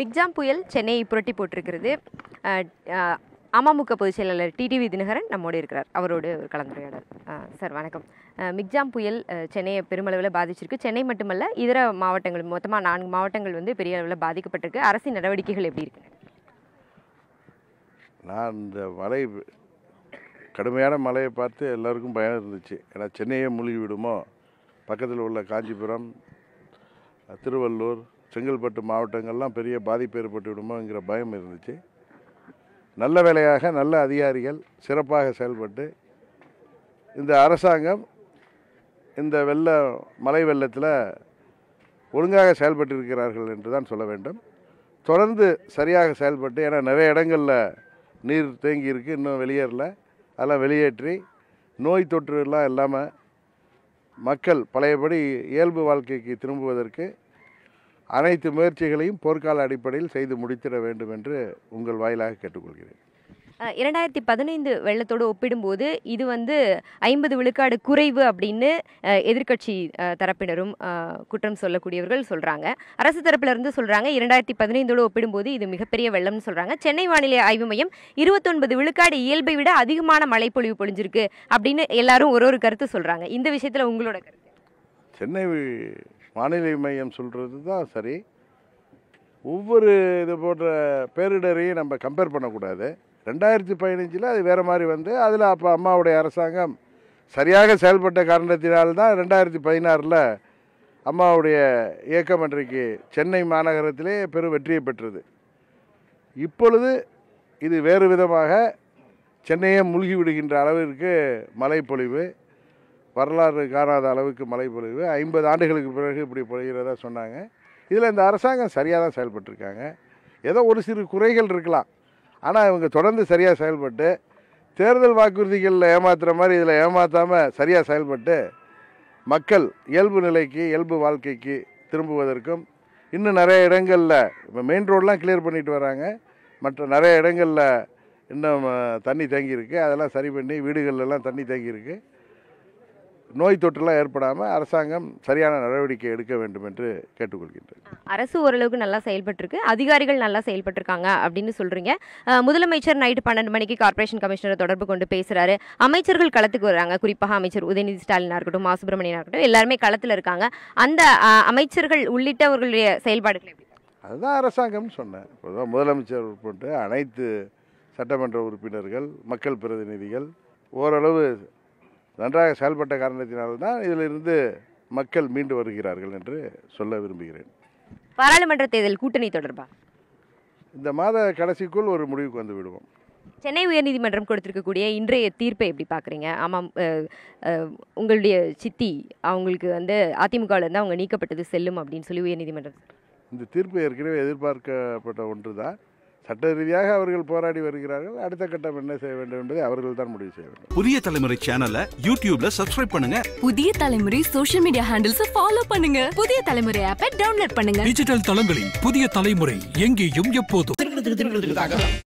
Michaung புயல் சென்னையை புரட்டி போட்டிருக்கிறது அமமுக பொதுச் செயலாளர் டிடிவி தினகரன் நம்மோடு இருக்கிறார் அவரோடு ஒரு கலந்துரையாடல் சார் வணக்கம் மிக்ஜாம் புயல் சென்னையை பெருமளவில் பாதிச்சிருக்கு சென்னை மட்டுமல்ல இதர மாவட்டங்கள் மொத்தமாக நான்கு மாவட்டங்கள் வந்து பெரிய அளவில் பாதிக்கப்பட்டிருக்கு அரசின் நடவடிக்கைகள் எப்படி இருக்கு நான் இந்த மழை கடுமையான மழையை பார்த்து எல்லாருக்கும் பயம் இருந்துச்சு ஏன்னா சென்னையே மூழ்கி விடுமோ பக்கத்தில் உள்ள காஞ்சிபுரம் திருவள்ளூர் செங்கல்பட்டு மாவட்டங்கள்லாம் பெரிய பாதிப்பு ஏற்பட்டு விடுமோங்கிற பயம் இருந்துச்சு நல்ல வேலையாக நல்ல அதிகாரிகள் சிறப்பாக செயல்பட்டு இந்த அரசாங்கம் இந்த வெள்ள மலை வெள்ளத்தில் ஒழுங்காக செயல்பட்டு இருக்கிறார்கள் என்று தான் சொல்ல வேண்டும் தொடர்ந்து சரியாக செயல்பட்டு ஏன்னா நிறைய இடங்களில் நீர் தேங்கி இருக்குது இன்னும் வெளியேறல அதெல்லாம் வெளியேற்றி நோய் தொற்றுலாம் இல்லாமல் மக்கள் பழையபடி இயல்பு வாழ்க்கைக்கு திரும்புவதற்கு அனைத்து முயற்சிகளையும் போர்க்கால அடிப்படையில் செய்து முடித்திட வேண்டும் என்று உங்கள் வாயிலாக கேட்டுக்கொள்கிறேன் இரண்டாயிரத்தி பதினைந்து வெள்ளத்தோடு ஒப்பிடும்போது இது வந்து ஐம்பது விழுக்காடு குறைவு அப்படின்னு எதிர்கட்சி தரப்பினரும் குற்றம் சொல்லக்கூடியவர்கள் சொல்கிறாங்க அரசு தரப்பிலிருந்து சொல்கிறாங்க இரண்டாயிரத்தி பதினைந்தோடு ஒப்பிடும்போது இது மிகப்பெரிய வெள்ளம்னு சொல்கிறாங்க சென்னை வானிலை ஆய்வு மையம் இருபத்தொன்பது விழுக்காடு இயல்பை விட அதிகமான மழைப்பொழிவு பொழிஞ்சிருக்கு அப்படின்னு எல்லாரும் ஒரு ஒரு கருத்து சொல்கிறாங்க இந்த விஷயத்தில் உங்களோட கருத்து சென்னை வானிலை மையம் சொல்கிறது தான் சரி ஒவ்வொரு இது போன்ற பேரிடரையும் நம்ம கம்பேர் பண்ணக்கூடாது ரெண்டாயிரத்தி பதினஞ்சில் அது வேறு மாதிரி வந்து அதில் அப்போ அம்மாவுடைய அரசாங்கம் சரியாக செயல்பட்ட காரணத்தினால்தான் ரெண்டாயிரத்தி பதினாறில் அம்மாவுடைய இயக்கம் அன்றைக்கு சென்னை மாநகரத்திலே பெரும் வெற்றியை பெற்றது இப்பொழுது இது வேறு விதமாக சென்னையே மூழ்கி விடுகின்ற அளவிற்கு மழைப்பொழிவு வரலாறு காணாத அளவுக்கு மழை பொழிவு ஐம்பது ஆண்டுகளுக்கு பிறகு இப்படி பொழிகிறதா சொன்னாங்க இதில் இந்த அரசாங்கம் சரியாக தான் செயல்பட்டுருக்காங்க ஏதோ ஒரு சிறு குறைகள் இருக்கலாம் ஆனால் இவங்க தொடர்ந்து சரியாக செயல்பட்டு தேர்தல் வாக்குறுதிகளில் ஏமாத்துகிற மாதிரி இதில் ஏமாற்றாமல் சரியாக செயல்பட்டு மக்கள் இயல்பு நிலைக்கு இயல்பு வாழ்க்கைக்கு திரும்புவதற்கும் இன்னும் நிறைய இடங்களில் இப்போ மெயின் ரோடெலாம் கிளியர் பண்ணிட்டு வராங்க மற்ற நிறைய இடங்களில் இன்னும் தண்ணி தேங்கியிருக்கு அதெல்லாம் சரி பண்ணி வீடுகள்லாம் தண்ணி தேங்கியிருக்கு நோய் தொற்றுலாம் ஏற்படாமல் அரசாங்கம் சரியான நடவடிக்கை எடுக்க வேண்டும் என்று கேட்டுக்கொள்கின்றேன் அரசு ஓரளவுக்கு நல்லா செயல்பட்டிருக்கு அதிகாரிகள் நல்லா செயல்பட்டிருக்காங்க அப்படின்னு சொல்கிறீங்க முதலமைச்சர் நைட்டு பன்னெண்டு மணிக்கு கார்பரேஷன் கமிஷனரை தொடர்பு கொண்டு பேசுகிறாரு அமைச்சர்கள் களத்துக்கு வர்றாங்க குறிப்பாக அமைச்சர் உதயநிதி ஸ்டாலினாக இருக்கட்டும் மா சுப்பிரமணியனாக இருக்கட்டும் எல்லாருமே களத்தில் இருக்காங்க அந்த அமைச்சர்கள் உள்ளிட்டவர்களுடைய செயல்பாடுகள் அதுதான் அரசாங்கம்னு சொன்னேன் பொதுவாக முதலமைச்சர் உட்பட்டு அனைத்து சட்டமன்ற உறுப்பினர்கள் மக்கள் பிரதிநிதிகள் ஓரளவு நன்றாக செயல்பட்ட காரணத்தினால்தான் இதிலிருந்து மக்கள் மீண்டு வருகிறார்கள் என்று சொல்ல விரும்புகிறேன் பாராளுமன்ற தேர்தல் கூட்டணி தொடர்பாக இந்த மாத கடைசிக்குள் ஒரு முடிவுக்கு வந்து விடுவோம் சென்னை உயர்நீதிமன்றம் கொடுத்திருக்கக்கூடிய இன்றைய தீர்ப்பை எப்படி பார்க்குறீங்க ஆமாம் உங்களுடைய சித்தி அவங்களுக்கு வந்து அதிமுகவிலேருந்து அவங்க நீக்கப்பட்டது செல்லும் அப்படின்னு சொல்லி உயர்நீதிமன்றம் இந்த தீர்ப்பு ஏற்கனவே எதிர்பார்க்கப்பட்ட ஒன்று தான் சட்ட ரீதியாக அவர்கள் போராடி வருகிறார்கள் அடுத்த கட்டம் என்ன செய்ய வேண்டும் என்பதை அவர்கள் தான் முடிவு செய்ய வேண்டும் புதிய தலைமுறை சேனலை யூடியூப்ல சப்ஸ்கிரைப் பண்ணுங்க புதிய தலைமுறை சோஷியல் மீடியா ஹேண்டில்ஸ் ஃபாலோ பண்ணுங்க புதிய தலைமுறை ஆப்பை டவுன்லோட் பண்ணுங்க டிஜிட்டல் தளங்களில் புதிய தலைமுறை எங்கேயும் எப்போதும்